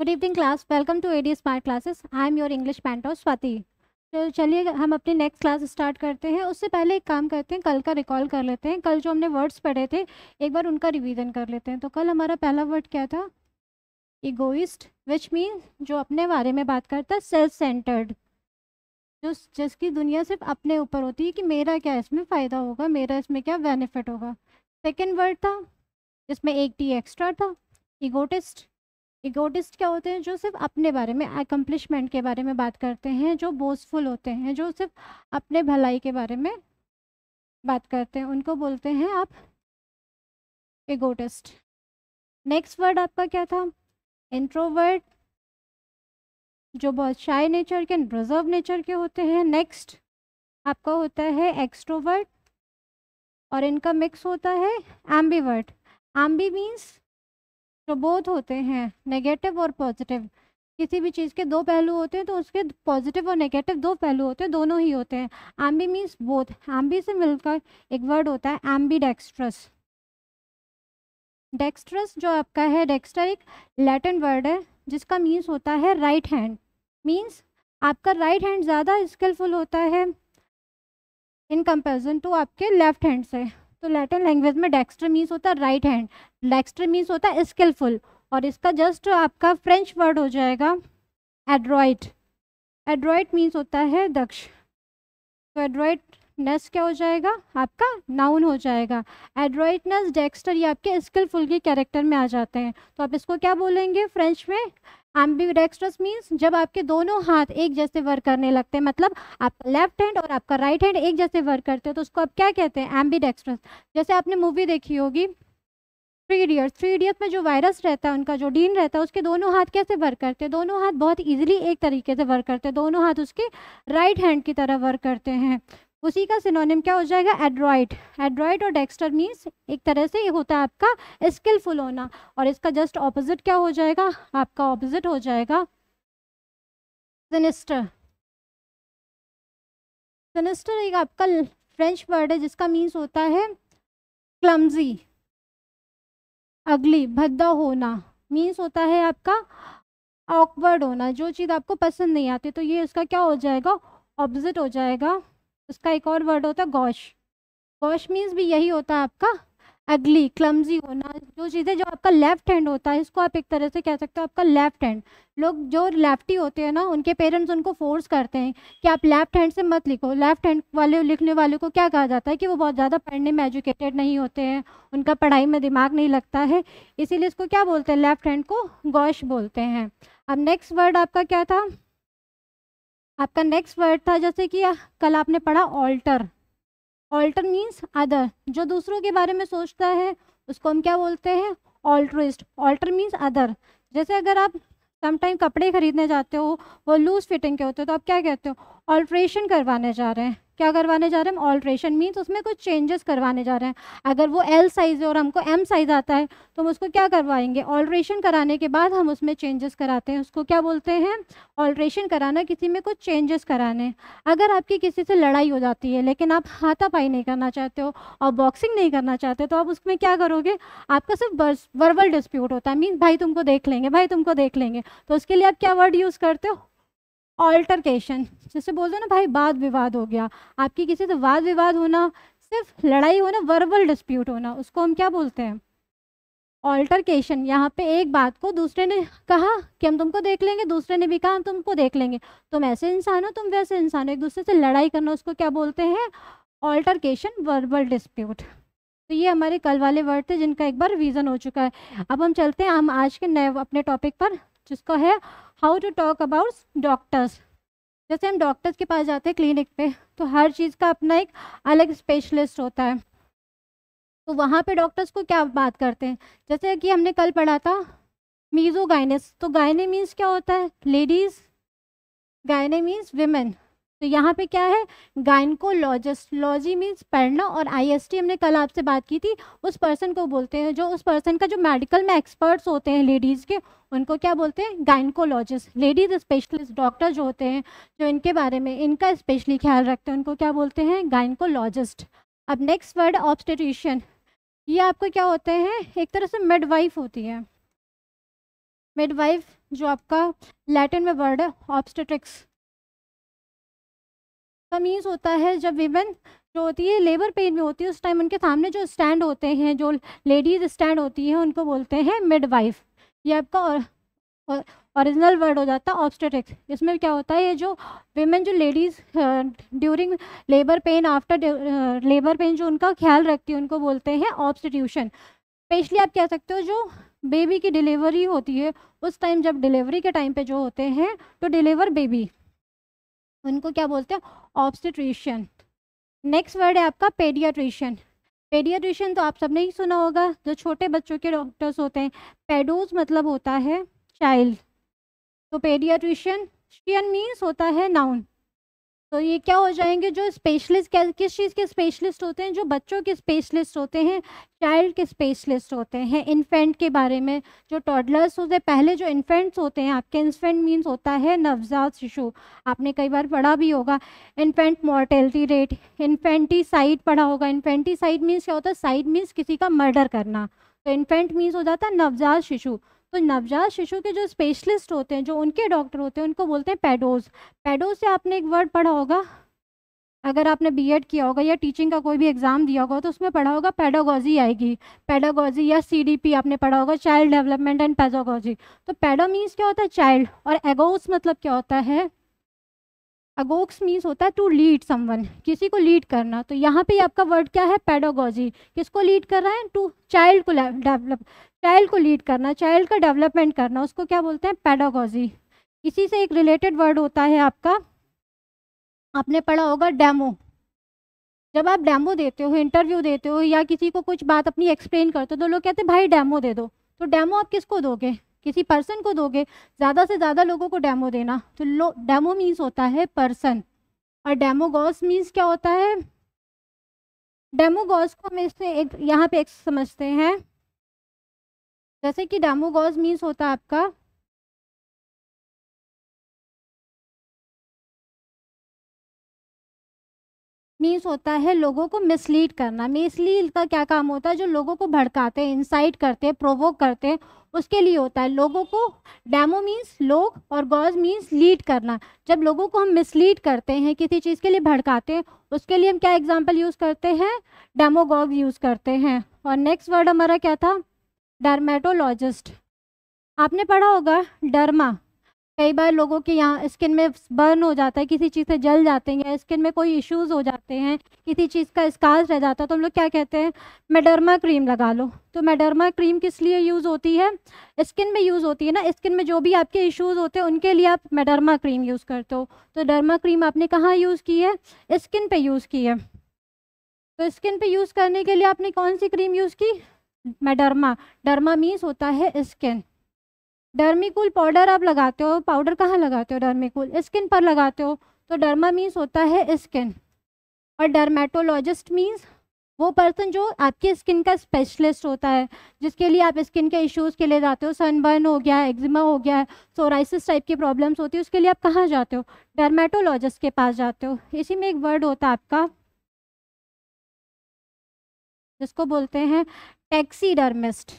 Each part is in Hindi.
Good evening class welcome to A D smart classes I am your English painter Swati तो चलिए हम अपनी नेक्स्ट क्लास स्टार्ट करते हैं उससे पहले एक काम करते हैं कल का रिकॉल कर लेते हैं कल जो हमने वर्ड्स पढ़े थे एक बार उनका रिविजन कर लेते हैं तो कल हमारा पहला वर्ड क्या था इगोइस्ट विच मीन जो अपने बारे में बात करता है सेल्फ सेंटर्ड जो जिसकी दुनिया सिर्फ अपने ऊपर होती है कि मेरा क्या इसमें फ़ायदा होगा मेरा इसमें क्या बेनिफिट होगा सेकेंड वर्ड था जिसमें एक टी एक्स्ट्रा था इगोटिस्ट इगोटिस्ट क्या होते हैं जो सिर्फ अपने बारे में अकम्पलिशमेंट के बारे में बात करते हैं जो बोसफुल होते हैं जो सिर्फ अपने भलाई के बारे में बात करते हैं उनको बोलते हैं आप इगोटिस्ट नेक्स्ट वर्ड आपका क्या था इंट्रोवर्ड जो बहुत शाय नेचर के रिजर्व नेचर के होते हैं नेक्स्ट आपका होता है एक्स्ट्रोवर्ड और इनका मिक्स होता है एम्बीवर्ड एम्बी मीन्स जो बोध होते हैं नेगेटिव और पॉजिटिव किसी भी चीज़ के दो पहलू होते हैं तो उसके पॉजिटिव और नेगेटिव दो पहलू होते हैं दोनों ही होते हैं एम्बी मीन्स बोध एम्बी से मिलकर एक वर्ड होता है एम्बी डेक्स्ट्रस डेक्स्ट्रस जो आपका है डेक्स्टा एक लैटिन वर्ड है जिसका मीन्स होता है राइट हैंड मीन्स आपका राइट हैंड ज़्यादा स्किलफुल होता है इन कंपेरिजन टू आपके लेफ्ट हैंड से तो लैटिन लैंग्वेज में डेक्स्टर मीन्स होता है राइट हैंड डेक्स्टर मीन्स होता है स्किलफुल और इसका जस्ट आपका फ्रेंच वर्ड हो जाएगा एड्रॉइड एड्रॉइड मीन्स होता है दक्ष तो एड्रॉइड नस क्या हो जाएगा आपका नाउन हो जाएगा एड्रॉइटनेस डेक्स्टर ये आपके स्किलफुल के कैरेक्टर में आ जाते हैं तो आप इसको क्या बोलेंगे फ्रेंच में एम्बी एम्बिडेक्स्ट्रस मीन्स जब आपके दोनों हाथ एक जैसे वर्क करने लगते हैं मतलब आपका लेफ्ट हैंड और आपका राइट हैंड एक जैसे वर्क करते हैं तो उसको आप क्या कहते हैं एम्बिडेक्स्ट्रस जैसे आपने मूवी देखी होगी थ्री इडियट्स थ्री इडियट्स में जो वायरस रहता है उनका जो डीन रहता है उसके दोनों हाथ कैसे वर्क करते हैं दोनों हाथ बहुत इजीली एक तरीके से वर्क करते हैं दोनों हाथ उसके राइट हैंड की तरह वर्क करते हैं उसी का सिनोनिम क्या हो जाएगा एड्रॉइड एड्रॉइड और डेक्स्टर मीन्स एक तरह से ये होता है आपका स्किलफुल होना और इसका जस्ट ऑपोजिट क्या हो जाएगा आपका ऑपोजिट हो जाएगा सिनिस्टर सिनिस्टर एक आपका फ्रेंच वर्ड है जिसका मीन्स होता है क्लमजी अगली भद्दा होना मीन्स होता है आपका ऑकवर्ड होना जो चीज़ आपको पसंद नहीं आती तो ये उसका क्या हो जाएगा ऑपोजिट हो जाएगा उसका एक और वर्ड होता है गौश गौश मीन्स भी यही होता है आपका अगली क्लम्जी होना जो चीज़ें जो आपका लेफ्ट हैंड होता है इसको आप एक तरह से कह सकते हो आपका लेफ्ट हैंड लोग जो लेफ्टी होते हैं ना उनके पेरेंट्स उनको फोर्स करते हैं कि आप लेफ्ट हैंड से मत लिखो लेफ्ट हैंड वाले लिखने वाले को क्या कहा जाता है कि वो बहुत ज़्यादा पढ़ने में एजुकेटेड नहीं होते हैं उनका पढ़ाई में दिमाग नहीं लगता है इसीलिए इसको क्या बोलते हैं लेफ्ट हैंड को गौश बोलते हैं अब नेक्स्ट वर्ड आपका क्या था आपका नेक्स्ट वर्ड था जैसे कि कल आपने पढ़ा ऑल्टर ऑल्टर मीन्स अदर जो दूसरों के बारे में सोचता है उसको हम क्या बोलते हैं ऑल्ट्रिस्ट ऑल्टर मीन्स अदर जैसे अगर आप समटाइम कपड़े खरीदने जाते हो वो लूज फिटिंग के होते हो तो आप क्या कहते हो ऑल्ट्रेशन करवाने जा रहे हैं क्या करवाने जा रहे हैं हम ऑल्ट्रेशन मीन्स उसमें कुछ चेंजेस करवाने जा रहे हैं अगर वो एल साइज़ है और हमको एम साइज़ आता है तो हम उसको क्या करवाएंगे ऑल्ट्रेशन कराने के बाद हम उसमें चेंजेस कराते हैं उसको क्या बोलते हैं ऑल्ट्रेशन कराना किसी में कुछ चेंजेस कराने अगर आपकी किसी से लड़ाई हो जाती है लेकिन आप हाथापाई नहीं करना चाहते हो और बॉक्सिंग नहीं करना चाहते तो आप उसमें क्या करोगे आपका सिर्फ वर्बल डिस्प्यूट होता है मीन भाई तुमको देख लेंगे भाई तुमको देख लेंगे तो उसके लिए आप क्या वर्ड यूज़ करते हो ऑल्टरकेशन जैसे बोल दो ना भाई वाद विवाद हो गया आपकी किसी से वाद विवाद होना सिर्फ लड़ाई होना वर्बल डिस्प्यूट होना उसको हम क्या बोलते हैं ऑल्टरकेशन यहाँ पे एक बात को दूसरे ने कहा कि हम तुमको देख लेंगे दूसरे ने भी कहा हम तुमको देख लेंगे तुम ऐसे इंसान हो तुम वैसे इंसान हो एक दूसरे से लड़ाई करना उसको क्या बोलते हैं ऑल्टरकेशन वर्बल डिस्प्यूट तो ये हमारे कल वाले वर्ड थे जिनका एक बार रिवीजन हो चुका है अब हम चलते हैं हम आज के नए अपने टॉपिक पर जिसका है how to talk about doctors जैसे हम डॉक्टर्स के पास जाते हैं क्लिनिक पे तो हर चीज़ का अपना एक अलग स्पेशलिस्ट होता है तो वहाँ पे डॉक्टर्स को क्या बात करते हैं जैसे कि हमने कल पढ़ा था मीज़ो गाइनेस तो गायने मीन्स क्या होता है लेडीज़ गायने मीन्स वेमेन तो यहाँ पे क्या है गाइनकोलॉजिस्ट लॉजी मीन्स पढ़ना और आईएसटी हमने कल आपसे बात की थी उस पर्सन को बोलते हैं जो उस पर्सन का जो मेडिकल में एक्सपर्ट्स होते हैं लेडीज़ के उनको क्या बोलते हैं गाइनकोलॉजिस्ट लेडीज स्पेशलिस्ट डॉक्टर जो होते हैं जो इनके बारे में इनका स्पेशली ख्याल रखते हैं उनको क्या बोलते हैं गाइनकोलॉजिस्ट अब नेक्स्ट वर्ड ऑब्स्टेट्रिशियन ये आपको क्या होते हैं एक तरह से मिडवाइफ होती है मिडवाइफ जो आपका लैटिन में वर्ड है ऑब्स्टेट्रिक्स कमीज़ होता है जब विमेन जो होती है लेबर पेन में होती है उस टाइम उनके सामने जो स्टैंड होते हैं जो लेडीज स्टैंड होती हैं उनको बोलते हैं मिड वाइफ ये आपका ओरिजिनल और, वर्ड हो जाता है ऑब्स्टेटिक्स इसमें क्या होता है ये जो वेमेन जो ladies during labour pain after labour pain जो उनका ख्याल रखती है उनको बोलते हैं ऑब्स्टिट्यूशन स्पेशली आप कह सकते हो जो बेबी की डिलीवरी होती है उस टाइम जब डिलीवरी के टाइम पे जो होते हैं तो डिलीवर बेबी उनको क्या बोलते हैं ऑब्स्टिट्रिशन नेक्स्ट वर्ड है आपका पेडियाट्रिशियन पेडियाट्रिशियन तो आप सबने ही सुना होगा जो छोटे बच्चों के डॉक्टर्स होते हैं पेडोज मतलब होता है चाइल्ड तो पेडियाट्रिशियन शियन मीन्स होता है नाउन तो ये क्या हो जाएंगे जो स्पेशलिस्ट किस चीज़ के स्पेशलिस्ट होते हैं जो बच्चों के स्पेशलिस्ट होते हैं चाइल्ड के स्पेशलिस्ट होते हैं इन्फेंट के बारे में जो टॉडलर्स होते हैं पहले जो इन्फेंट्स होते हैं आपके इन्फेंट मीन्स होता है नवजात शिशु आपने कई बार पढ़ा भी होगा इन्फेंट मॉर्टेलिटी रेट इन्फेंटीसाइड पढ़ा होगा इन्फेंटीसाइड मीन्स क्या होता है साइड मीन्स किसी का मर्डर करना तो इन्फेंट मीन्स हो जाता है नवजात शिशु तो नवजात शिशु के जो स्पेशलिस्ट होते हैं जो उनके डॉक्टर होते हैं उनको बोलते हैं पेडोज पेडोज से आपने एक वर्ड पढ़ा होगा अगर आपने बीएड किया होगा या टीचिंग का कोई भी एग्ज़ाम दिया होगा तो उसमें पढ़ा होगा पेडोगॉजी आएगी पेडोगोजी या सीडीपी आपने पढ़ा होगा चाइल्ड डेवलपमेंट एंड पेडागोजी तो पेडो मीन्स क्या होता है चाइल्ड और एगोस मतलब क्या होता है अगोक्स मीन्स होता है टू लीड समवन किसी को लीड करना तो यहाँ पे आपका वर्ड क्या है पेडोगोजी किसको लीड कर रहा है टू चाइल्ड को डेवलप चाइल्ड को लीड करना चाइल्ड का डेवलपमेंट करना उसको क्या बोलते हैं पैडागोजी इसी से एक रिलेटेड वर्ड होता है आपका आपने पढ़ा होगा डेमो जब आप डेमो देते हो इंटरव्यू देते हो या किसी को कुछ बात अपनी एक्सप्लेन करते हो तो लोग कहते हैं भाई डेमो दे दो तो डेमो आप किसको दोगे किसी पर्सन को दोगे ज़्यादा से ज़्यादा लोगों को डेमो देना तो लो डेमो मीन्स होता है पर्सन और डेमोगॉस मीन्स क्या होता है डेमोगोस को हम इससे एक यहाँ पे एक समझते हैं जैसे कि डामोगॉज मीन्स होता है आपका मीन्स होता है लोगों को मिसलीड करना मिसलीड का क्या काम होता है जो लोगों को भड़काते हैं इंसाइट करते हैं प्रोवोक करते हैं उसके लिए होता है लोगों को डैमो मीन्स लोग और गॉज मीन्स लीड करना जब लोगों को हम मिसलीड करते हैं किसी चीज़ के लिए भड़काते हैं उसके लिए हम क्या एग्जाम्पल यूज़ करते हैं डेमोगॉग यूज़ करते हैं और नेक्स्ट वर्ड हमारा क्या था डर्मेटोलॉजिस्ट आपने पढ़ा होगा डर्मा कई बार लोगों के यहाँ स्किन में बर्न हो जाता है किसी चीज़ से जल जाते हैं स्किन में कोई इश्यूज हो जाते हैं किसी चीज़ का स्कार्स रह जाता है तो हम लोग क्या कहते हैं मेडर्मा क्रीम लगा लो तो मेडर्मा क्रीम किस लिए यूज़ होती है स्किन में यूज़ होती है ना स्किन में जो भी आपके इश्यूज़ होते हैं उनके लिए आप मेडर्मा क्रीम यूज़ करते हो तो डर्मा क्रीम आपने कहाँ यूज़ की है स्किन पर यूज़ की है तो स्किन पर यूज़ करने के लिए आपने कौन सी क्रीम यूज़ की मैडर्मा डर्मा मीन्स होता है स्किन डर्मिकुल पाउडर आप लगाते हो पाउडर कहाँ लगाते हो डर्मिकुल स्किन पर लगाते हो तो डर्मा मीन्स होता है स्किन और डर्मेटोलॉजिस्ट मीन्स वो पर्सन जो आपकी स्किन का स्पेशलिस्ट होता है जिसके लिए आप स्किन के इश्यूज़ के लिए जाते हो सनबर्न हो गया एक्जिमा हो गया है सोराइसिस टाइप की प्रॉब्लम्स होती है उसके लिए आप कहाँ जाते हो डर्मेटोलॉजिस्ट के पास जाते हो इसी में एक वर्ड होता है आपका जिसको बोलते हैं टैक्सीडर्मिस्ट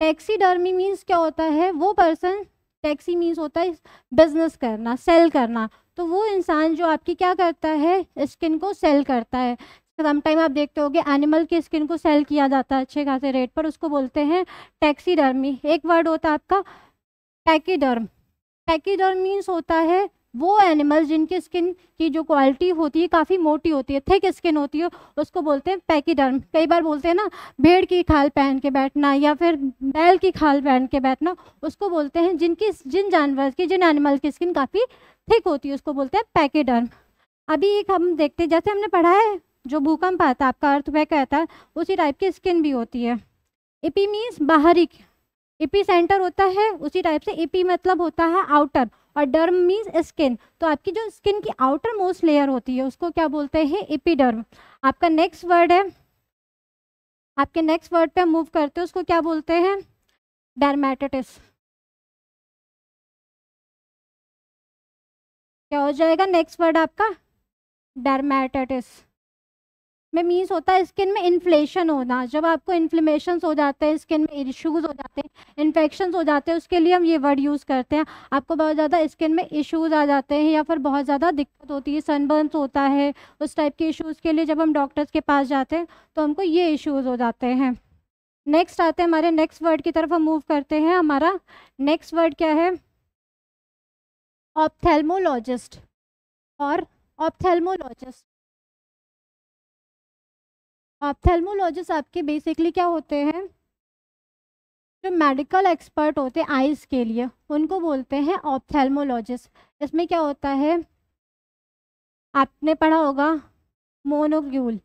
टैक्सीडर्मी मीन्स क्या होता है वो पर्सन टैक्सी मीन्स होता है बिजनेस करना सेल करना तो वो इंसान जो आपकी क्या करता है स्किन को सेल करता है समटाइम आप देखते होगे एनिमल की स्किन को सेल किया जाता है अच्छे खासे रेट पर उसको बोलते हैं टैक्सीडर्मी एक वर्ड होता है आपका टैकीडर्म टैकीडर्म मीन्स होता है वो एनिमल जिनकी स्किन की जो क्वालिटी होती है काफ़ी मोटी होती है थिक स्किन होती है उसको बोलते हैं पैकीडर्म कई बार बोलते हैं ना भेड़ की खाल पहन के बैठना या फिर बैल की खाल पहन के बैठना उसको बोलते हैं जिनकी जिन जानवर की जिन एनिमल की स्किन काफ़ी थिक होती है उसको बोलते हैं पैकीडर्म अभी एक हम देखते जैसे हमने पढ़ा है जो भूकंप आता है आपका वह आता है उसी टाइप की स्किन भी होती है एपी मीन्स बाहरी एपी सेंटर होता है उसी टाइप से एपी मतलब होता है आउटर और डर्म मीन्स स्किन तो आपकी जो स्किन की आउटर मोस्ट लेयर होती है उसको क्या बोलते हैं इपीडर्म आपका नेक्स्ट वर्ड है आपके नेक्स्ट वर्ड पे मूव करते हैं उसको क्या बोलते हैं डरमेटिस क्या हो जाएगा नेक्स्ट वर्ड आपका डरमेटिस में मीन्स होता है स्किन में इन्फ्लेशन होना जब आपको इन्फ्लेमेशन हो जाते हैं स्किन में इश्यूज़ हो जाते हैं इन्फेक्शन हो जाते हैं उसके लिए हम ये वर्ड यूज़ करते हैं आपको बहुत ज़्यादा स्किन में इश्यूज़ आ जाते हैं या फिर बहुत ज़्यादा दिक्कत होती है सनबर्नस होता है उस टाइप के इशूज़ के लिए जब हम डॉक्टर्स के पास जाते हैं तो हमको ये इशूज़ हो जाते हैं नेक्स्ट आते हैं हमारे नेक्स्ट वर्ड की तरफ हम मूव करते हैं हमारा नेक्स्ट वर्ड क्या है ऑप्थेल्मोलॉजिस्ट और ऑपथेलमोलॉजिस्ट ऑप्थेलमोलॉजिस्ट आपके बेसिकली क्या होते हैं जो मेडिकल एक्सपर्ट होते हैं आइज़ के लिए उनको बोलते हैं ऑप्थेलमोलॉजिस्ट इसमें क्या होता है आपने पढ़ा होगा monocular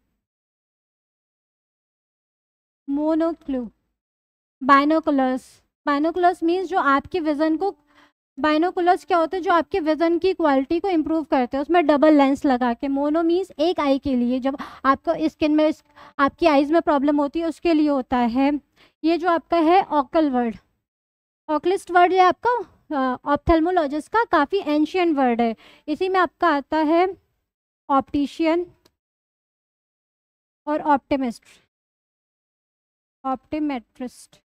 monocle binoculars binoculars means जो आपके विज़न को बाइनोकुलर्स क्या होते हैं जो आपके विजन की क्वालिटी को इम्प्रूव करते हैं उसमें डबल लेंस लगा के मोनो मीन्स एक आई के लिए जब आपको स्किन में आपकी आइज़ में प्रॉब्लम होती है उसके लिए होता है ये जो आपका है ऑकल वर्ड ऑकलिस्ट वर्ड ये आपका ऑप्थेलमोलॉजिस्ट का काफ़ी एंशियन वर्ड है इसी में आपका आता है ऑप्टिशियन और ऑप्टिमिस्ट ऑप्टीमेट्रिस्ट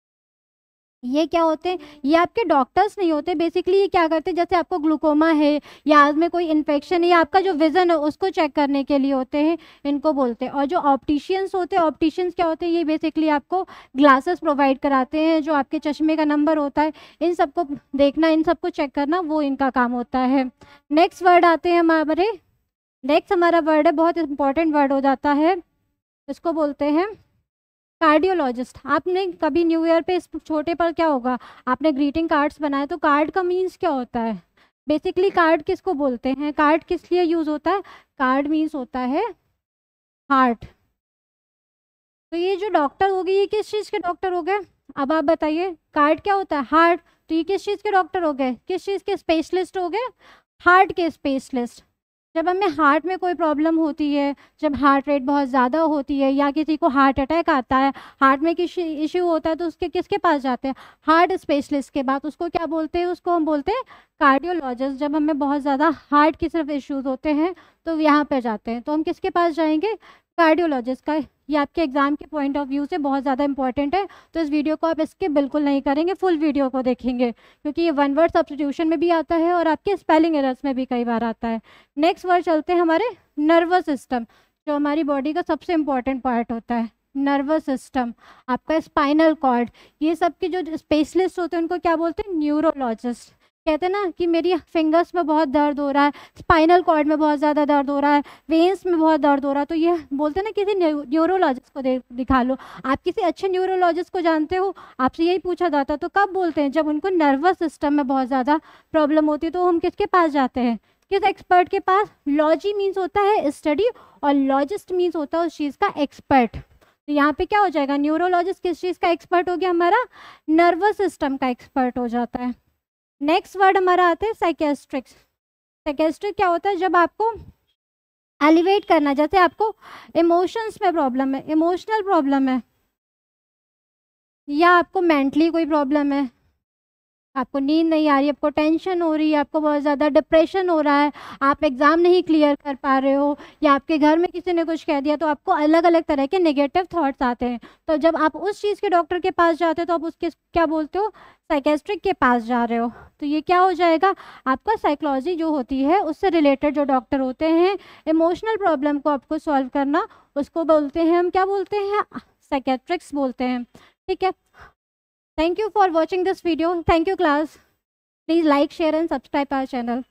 ये क्या होते हैं ये आपके डॉक्टर्स नहीं होते बेसिकली ये क्या करते हैं जैसे आपको ग्लूकोमा है या आज में कोई इन्फेक्शन है या आपका जो विज़न है उसको चेक करने के लिए होते हैं इनको बोलते हैं और जो ऑप्टिशियंस होते हैं ऑप्टिशियंस क्या होते हैं ये बेसिकली आपको ग्लासेस प्रोवाइड कराते हैं जो आपके चश्मे का नंबर होता है इन सबको देखना इन सबको चेक करना वो इनका काम होता है नेक्स्ट वर्ड आते हैं हमारे नेक्स्ट हमारा वर्ड है बहुत इंपॉर्टेंट वर्ड हो जाता है इसको बोलते हैं कार्डियोलॉजिस्ट आपने कभी न्यू ईयर पे इस छोटे पर क्या होगा आपने ग्रीटिंग कार्ड्स बनाए तो कार्ड का मीन्स क्या होता है बेसिकली कार्ड किसको बोलते हैं कार्ड किस लिए यूज होता है कार्ड मीन्स होता है हार्ट तो ये जो डॉक्टर होगी ये किस चीज़ के डॉक्टर हो गए अब आप बताइए कार्ड क्या होता है हार्ट तो ये किस चीज़ के डॉक्टर हो गए किस चीज़ के स्पेशलिस्ट हो गए हार्ट के स्पेशलिस्ट जब हमें हार्ट में कोई प्रॉब्लम होती है जब हार्ट रेट बहुत ज़्यादा होती है या किसी को हार्ट अटैक आता है हार्ट में किसी इश्यू होता है तो उसके किसके पास जाते हैं हार्ट स्पेशलिस्ट के बाद उसको क्या बोलते हैं उसको हम बोलते हैं कार्डियोलॉजिस्ट जब हमें बहुत ज़्यादा हार्ट की सिर्फ इश्यूज़ होते हैं तो यहाँ पर जाते हैं तो हम किसके पास जाएंगे कार्डियोलॉजिस्ट का ये आपके एग्ज़ाम के पॉइंट ऑफ व्यू से बहुत ज़्यादा इंपॉर्टेंट है तो इस वीडियो को आप इसके बिल्कुल नहीं करेंगे फुल वीडियो को देखेंगे क्योंकि ये वन वर्ड सब्सिट्यूशन में भी आता है और आपके स्पेलिंग एरर्स में भी कई बार आता है नेक्स्ट वर्ड चलते हैं हमारे नर्वस सिस्टम जो हमारी बॉडी का सबसे इम्पॉर्टेंट पार्ट होता है नर्वस सिस्टम आपका स्पाइनल कॉर्ड ये सब के जो स्पेशलिस्ट होते हैं उनको क्या बोलते हैं न्यूरोलॉजिस्ट कहते हैं ना कि मेरी फिंगर्स में बहुत दर्द हो रहा है स्पाइनल कॉर्ड में बहुत ज़्यादा दर्द हो रहा है वेंस में बहुत दर्द हो रहा है तो ये बोलते हैं ना किसी न्यूरोलॉजिस्ट को दे दिखा लो आप किसी अच्छे न्यूरोलॉजिस्ट को जानते हो आपसे यही पूछा जाता तो कब बोलते हैं जब उनको नर्वस सिस्टम में बहुत ज़्यादा प्रॉब्लम होती है तो हम किसके पास जाते हैं किस एक्सपर्ट के पास लॉजी मीन्स होता है स्टडी और लॉजिस्ट मीन्स होता है उस चीज़ का एक्सपर्ट तो यहाँ पे क्या हो जाएगा न्यूरोलॉजिस्ट किस चीज़ का एक्सपर्ट हो गया हमारा नर्वस सिस्टम का एक्सपर्ट हो जाता है नेक्स्ट वर्ड हमारा आता है साइकेस्ट्रिक्स साइकेस्ट्रिक क्या होता है जब आपको एलिवेट करना जैसे आपको इमोशंस में प्रॉब्लम है इमोशनल प्रॉब्लम है या आपको मेंटली कोई प्रॉब्लम है आपको नींद नहीं आ रही आपको टेंशन हो रही है आपको बहुत ज़्यादा डिप्रेशन हो रहा है आप एग्ज़ाम नहीं क्लियर कर पा रहे हो या आपके घर में किसी ने कुछ कह दिया तो आपको अलग अलग तरह के नेगेटिव थाट्स आते हैं तो जब आप उस चीज़ के डॉक्टर के पास जाते हो तो आप उसके क्या बोलते हो साइकेस्ट्रिक के पास जा रहे हो तो ये क्या हो जाएगा आपका साइकोलॉजी जो होती है उससे रिलेटेड जो डॉक्टर होते हैं इमोशनल प्रॉब्लम को आपको सॉल्व करना उसको बोलते हैं हम क्या बोलते हैं साइकेट्रिक्स बोलते हैं ठीक है Thank you for watching this video. Thank you class. Please like, share and subscribe our channel.